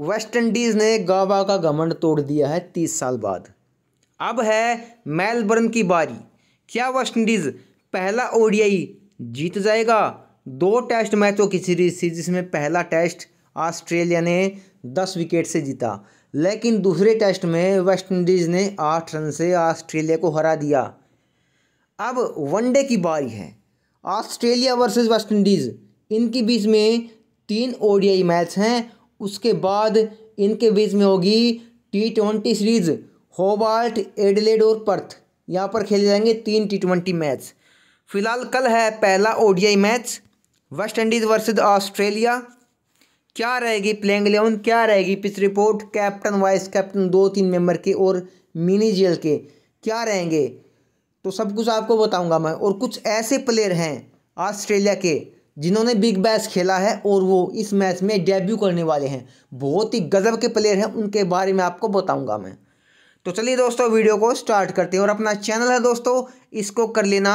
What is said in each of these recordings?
West Indies ने गावा का घमंड तोड़ दिया है तीस साल बाद अब है मेलबर्न की बारी क्या वेस्टइंडीज़ पहला ओडीआई जीत जाएगा दो टेस्ट मैचों की सीरीज थी जिसमें पहला टेस्ट ऑस्ट्रेलिया ने दस विकेट से जीता लेकिन दूसरे टेस्ट में वेस्टइंडीज़ ने आठ रन से ऑस्ट्रेलिया को हरा दिया अब वनडे की बारी है ऑस्ट्रेलिया वर्सेस वेस्टइंडीज़ इनके बीच में तीन ओडीआई मैच हैं उसके बाद इनके बीच में होगी T twenty series Hobart Adelaide और पर्थ यहाँ पर खेले जाएंगे तीन टी ट्वेंटी मैच फिलहाल कल है पहला ODI match West Indies versus Australia क्या रहेगी प्लेइंग इलेवन क्या रहेगी pitch report captain vice captain दो तीन मेंबर के और मिनी जेल के क्या रहेंगे तो सब कुछ आपको बताऊंगा मैं और कुछ ऐसे प्लेयर हैं ऑस्ट्रेलिया के जिन्होंने बिग बैश खेला है और वो इस मैच में डेब्यू करने वाले हैं बहुत ही गजब के प्लेयर हैं उनके बारे में आपको बताऊंगा मैं तो चलिए दोस्तों वीडियो को स्टार्ट करते हैं और अपना चैनल है दोस्तों इसको कर लेना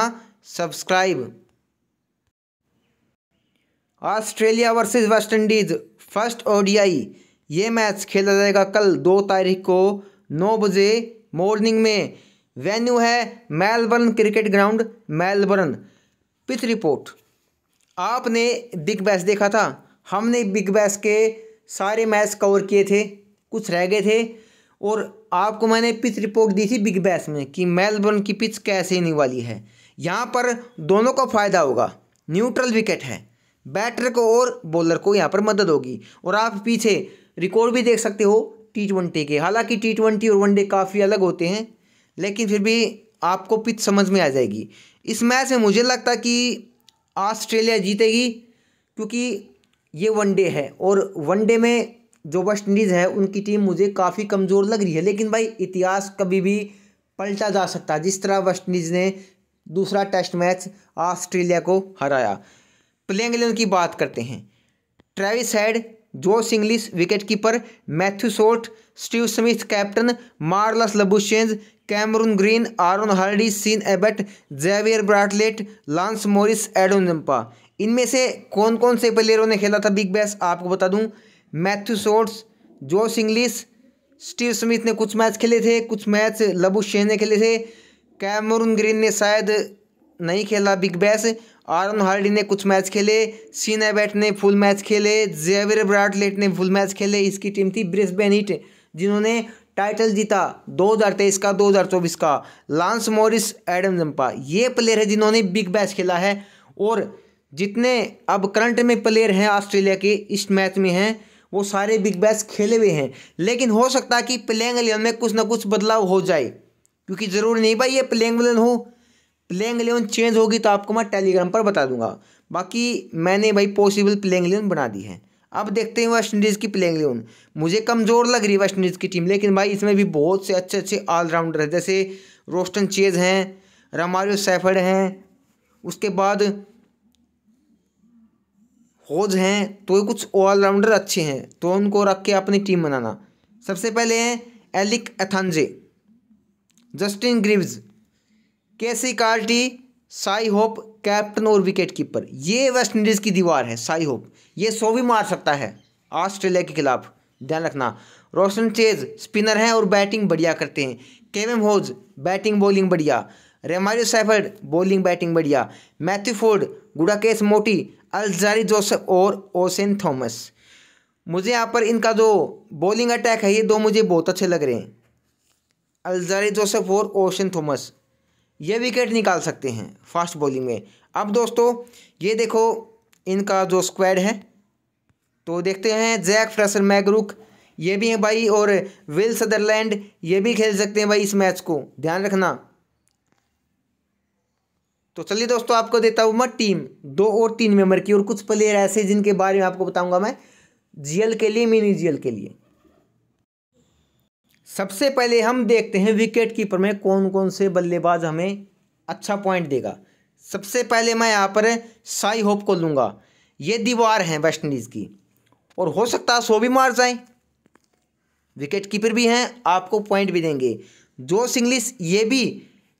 subscribe Australia versus West Indies first ODI ये मैच खेला जाएगा कल दो तारीख को नौ बजे मॉर्निंग में वेन्यू है Melbourne Cricket Ground Melbourne pitch report आपने बिग बैस देखा था हमने बिग बैस के सारे मैच कवर किए थे कुछ रह गए थे और आपको मैंने पिच रिपोर्ट दी थी बिग बैस में कि मेलबर्न की पिच कैसे होने वाली है यहाँ पर दोनों को फ़ायदा होगा न्यूट्रल विकेट है बैटर को और बॉलर को यहाँ पर मदद होगी और आप पीछे रिकॉर्ड भी देख सकते हो टी ट्वेंटी के हालांकि टी ट्वेंटी और वनडे काफ़ी अलग होते हैं लेकिन फिर भी आपको पिच समझ में आ जाएगी इस मैच में मुझे लगता कि ऑस्ट्रेलिया जीतेगी क्योंकि ये वनडे है और वनडे में जो वेस्ट इंडीज़ है उनकी टीम मुझे काफ़ी कमज़ोर लग रही है लेकिन भाई इतिहास कभी भी पलटा जा सकता है जिस तरह वेस्ट इंडीज़ ने दूसरा टेस्ट मैच ऑस्ट्रेलिया को हराया प्लेइंग एलेवन की बात करते हैं Travis Head Josh Inglis wicket keeper Matthew Short Steve Smith captain Marnus Labuschagne Cameron Green Aaron Hardie Sean Abbott Xavier Bartlett Lance Morris Adam Zampa इनमें से कौन कौन से प्लेयरों ने खेला था बिग बैस आपको बता दूं Matthew Shorts Josh Inglis Steve Smith ने कुछ मैच खेले थे कुछ मैच लबू शेन ने खेले थे कैमरून ग्रीन ने शायद नहीं खेला बिग बैस आरन हार्डी ने कुछ मैच खेले सीन एबेट ने फुल मैच खेले जेवियर ब्राडलेट ने फुल मैच खेले इसकी टीम थी ब्रिस्बेन हिट जिन्होंने टाइटल जीता दो हज़ार तेईस का दो हज़ार चौबीस का लांस मोरिस एडम जम्पा ये प्लेयर है जिन्होंने बिग बैच खेला है और जितने अब करंट में प्लेयर हैं ऑस्ट्रेलिया के इस मैच में हैं वो सारे बिग बैच खेले हुए हैं लेकिन हो सकता है कि प्लेइंग एलेवन में कुछ ना कुछ बदलाव हो जाए क्योंकि ज़रूरी नहीं भाई ये प्लेइंग एलेवन हो प्लेइंग एलेवन चेंज होगी तो आपको मैं टेलीग्राम पर बता दूंगा बाकी मैंने भाई पॉसिबल प्लेइंग एलेवन बना दी है अब देखते हैं वेस्ट इंडीज़ की प्लेइंग इलेवन मुझे कमज़ोर लग रही है वेस्ट इंडीज़ की टीम लेकिन भाई इसमें भी बहुत से अच्छे अच्छे ऑलराउंडर हैं जैसे रोस्टन चेज हैं रामारियो सैफर्ड हैं उसके बाद होज हैं तो ये कुछ ऑलराउंडर अच्छे हैं तो उनको रख के अपनी टीम बनाना सबसे पहले हैं Alick Athanaze Justin Greaves Keacy Carty Shai Hope captain और विकेट कीपर ये वेस्ट इंडीज़ की दीवार है साई होप ये सौ भी मार सकता है ऑस्ट्रेलिया के खिलाफ ध्यान रखना रोशन चेज स्पिनर हैं और बैटिंग बढ़िया करते हैं केवम होज बैटिंग बॉलिंग बढ़िया रेमारियो सैफर्ड बॉलिंग बैटिंग बढ़िया Matthew Forde Gudakesh Motie Alzarri Joseph और ओसेन थॉमस मुझे यहाँ पर इनका जो बॉलिंग अटैक है ये दो मुझे बहुत अच्छे लग रहे हैं अलजारी जोसेफ और ओशन थॉमस ये विकेट निकाल सकते हैं फास्ट बॉलिंग में अब दोस्तों ये देखो इनका जो स्क्वाड है तो देखते हैं जैक फ्रेसर मैगरुक ये भी हैं भाई और विल सदरलैंड ये भी खेल सकते हैं भाई इस मैच को ध्यान रखना तो चलिए दोस्तों आपको देता हूँ मैं टीम दो और तीन मेंबर की और कुछ प्लेयर ऐसे जिनके बारे में आपको बताऊंगा मैं जीएल के लिए मिनी जीएल के लिए सबसे पहले हम देखते हैं विकेट कीपर में कौन कौन से बल्लेबाज हमें अच्छा पॉइंट देगा सबसे पहले मैं यहाँ पर साई होप को लूँगा ये दीवार है वेस्ट इंडीज़ की और हो सकता है सो भी मार जाए विकेट कीपर भी हैं आपको पॉइंट भी देंगे जोश इंग्लिश ये भी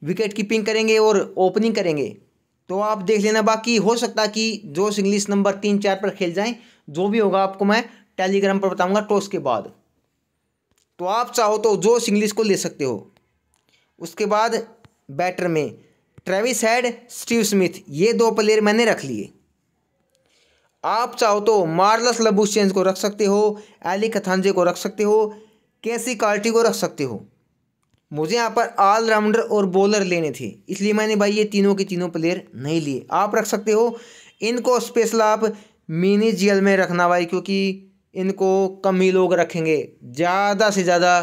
विकेट कीपिंग करेंगे और ओपनिंग करेंगे तो आप देख लेना बाकी हो सकता कि जोश इंग्लिश नंबर तीन चार पर खेल जाएं जो भी होगा आपको मैं टेलीग्राम पर बताऊंगा टॉस के बाद तो आप चाहो तो जोश इंग्लिश को ले सकते हो उसके बाद बैटर में ट्रेविस हेड स्टीव स्मिथ ये दो प्लेयर मैंने रख लिए आप चाहो तो मार्लस लबुशेंस को रख सकते हो एली कथानजे को रख सकते हो कैसी कार्टी को रख सकते हो मुझे यहाँ पर ऑलराउंडर और बॉलर लेने थे इसलिए मैंने भाई ये तीनों के तीनों प्लेयर नहीं लिए आप रख सकते हो इनको स्पेशल आप मिनी जेल में रखना भाई क्योंकि इनको कम ही लोग रखेंगे ज़्यादा से ज़्यादा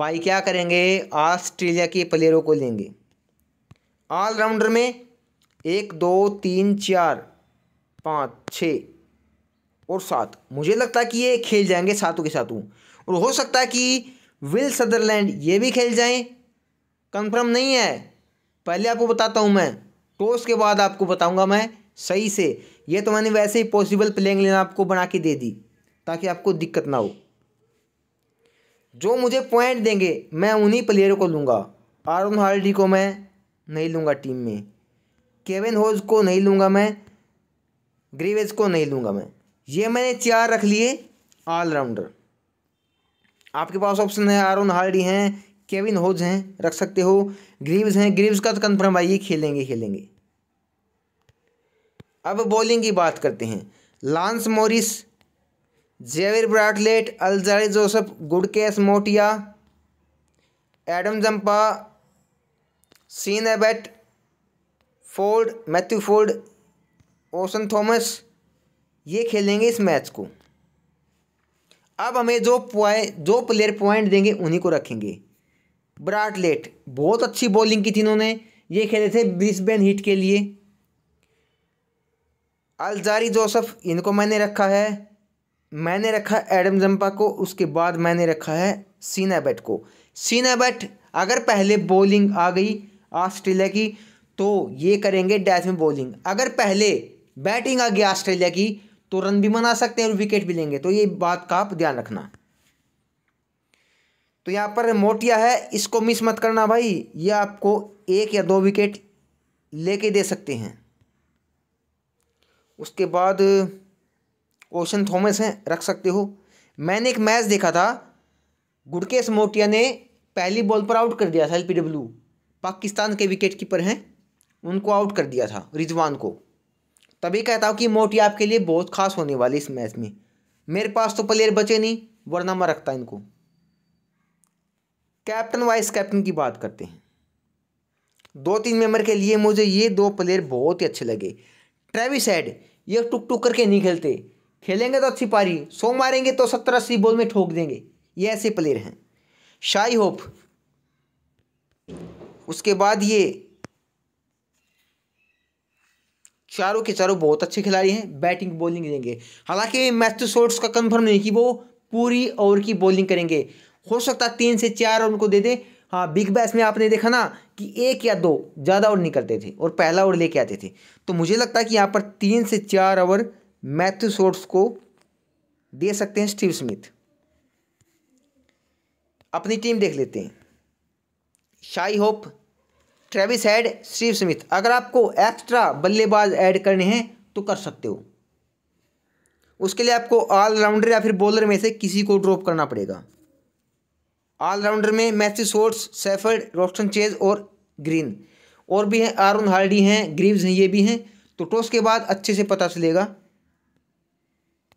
भाई क्या करेंगे ऑस्ट्रेलिया के प्लेयरों को लेंगे ऑलराउंडर में एक दो तीन चार पाँच छ और सात मुझे लगता है कि ये खेल जाएंगे सातों के सातों और हो सकता है कि विल सदरलैंड ये भी खेल जाएं कंफर्म नहीं है पहले आपको बताता हूँ मैं टॉस के बाद आपको बताऊँगा मैं सही से ये तो मैंने वैसे ही पॉसिबल प्लेइंग लेना आपको बना के दे दी ताकि आपको दिक्कत ना हो जो मुझे पॉइंट देंगे मैं उन्हीं प्लेयरों को लूँगा आरन हार्डी को मैं नहीं लूँगा टीम में केविन होज को नहीं लूँगा मैं ग्रीवेज को नहीं लूँगा मैं ये मैंने चार रख लिए ऑलराउंडर आपके पास ऑप्शन है आरोन हार्डी हैं केविन होज हैं रख सकते हो ग्रीव्स हैं ग्रीव्स का तो कन्फर्म आइए खेलेंगे खेलेंगे अब बॉलिंग की बात करते हैं Lance Morris Xavier Bartlett Alzarri Joseph Gudakesh Motie Adam Zampa Sean Abbott Forde Matthew Forde Oshane Thomas ये खेलेंगे इस मैच को अब हमें जो पॉइंट जो प्लेयर पॉइंट देंगे उन्हीं को रखेंगे ब्राडलेट बहुत अच्छी बॉलिंग की थी इन्होंने ये खेले थे ब्रिस्बेन हिट के लिए अलजारी जोसफ इनको मैंने रखा है मैंने रखा एडम जम्पा को उसके बाद मैंने रखा है सीनाबेट को सीनाबेट अगर पहले बॉलिंग आ गई ऑस्ट्रेलिया की तो ये करेंगे डैथ में बॉलिंग अगर पहले बैटिंग आ गई ऑस्ट्रेलिया की तो रन भी बना सकते हैं और विकेट भी लेंगे तो ये बात का आप ध्यान रखना तो यहाँ पर मोटिया है इसको मिस मत करना भाई ये आपको एक या दो विकेट लेके दे सकते हैं उसके बाद क्वेश्चन थॉमस हैं रख सकते हो मैंने एक मैच देखा था गुड़केश मोटिया ने पहली बॉल पर आउट कर दिया था एल पी डब्ल्यू पाकिस्तान के विकेट कीपर हैं उनको आउट कर दिया था रिजवान को तभी कहता हूँ कि मोटिया आपके लिए बहुत खास होने वाली इस मैच में मेरे पास तो प्लेयर बचे नहीं वरना मैं रखता इनको कैप्टन वाइस कैप्टन की बात करते हैं दो तीन मेंबर के लिए मुझे ये दो प्लेयर बहुत ही अच्छे लगे ट्रेविस हेड ये टुक टुक करके नहीं खेलते खेलेंगे तो अच्छी पारी सौ मारेंगे तो सत्तर अस्सी बॉल में ठोक देंगे ये ऐसे प्लेयर हैं शाई होप उसके बाद ये चारों के चारों बहुत अच्छे खिलाड़ी हैं बैटिंग बॉलिंग देंगे हालांकि मैथ्यू शोर्ट्स का कंफर्म नहीं कि वो पूरी ओवर की बॉलिंग करेंगे हो सकता है तीन से चार ओवर उनको दे दे हाँ बिग बैस में आपने देखा ना कि एक या दो ज़्यादा ओवर नहीं करते थे और पहला ओवर लेके आते थे तो मुझे लगता है कि यहाँ पर तीन से चार ओवर मैथ्यू शोर्ट्स को दे सकते हैं स्टीव स्मिथ अपनी टीम देख लेते हैं Shai Hope Travis Head Steve Smith अगर आपको एक्स्ट्रा बल्लेबाज ऐड करने हैं तो कर सकते हो उसके लिए आपको ऑलराउंडर या फिर बॉलर में से किसी को ड्रॉप करना पड़ेगा ऑलराउंडर में Matthew Short Shepherd Roston Chase और ग्रीन और भी हैं आरुण हार्डी हैं ग्रीव्स हैं ये भी हैं तो टॉस के बाद अच्छे से पता चलेगा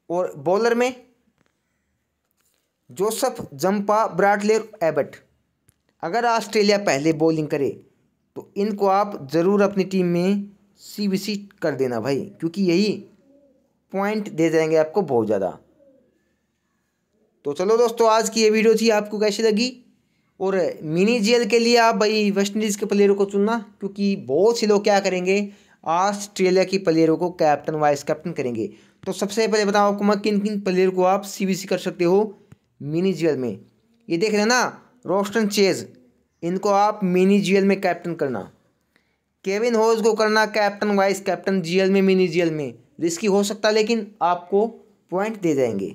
और बॉलर में जोसफ जंपा ब्राडलेर एबट अगर ऑस्ट्रेलिया पहले बॉलिंग करे तो इनको आप ज़रूर अपनी टीम में सी बी सी कर देना भाई क्योंकि यही पॉइंट दे जाएंगे आपको बहुत ज़्यादा तो चलो दोस्तों आज की ये वीडियो थी आपको कैसी लगी और मिनी जेल के लिए आप भाई वेस्ट इंडीज़ के प्लेयरों को चुनना क्योंकि बहुत से लोग क्या करेंगे ऑस्ट्रेलिया की प्लेयरों को कैप्टन वाइस कैप्टन करेंगे तो सबसे पहले बताओ आपको मैं किन किन प्लेयर को आप सीबीसी कर सकते हो मिनी जीएल में ये देख रहे हैं ना रोस्टन चेज इनको आप मिनी जीएल में कैप्टन करना केविन होज को करना कैप्टन वाइस कैप्टन जीएल में मिनी जीएल में रिस्की हो सकता है लेकिन आपको पॉइंट दे जाएंगे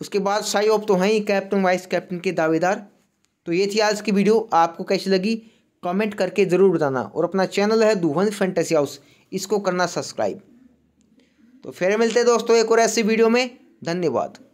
उसके बाद साई ऑफ तो हैं कैप्टन वाइस कैप्टन के दावेदार तो ये थी आज की वीडियो आपको कैसी लगी कमेंट करके ज़रूर बताना और अपना चैनल है दुहन फैंटेसी हाउस इसको करना सब्सक्राइब तो फिर मिलते हैं दोस्तों एक और ऐसी वीडियो में धन्यवाद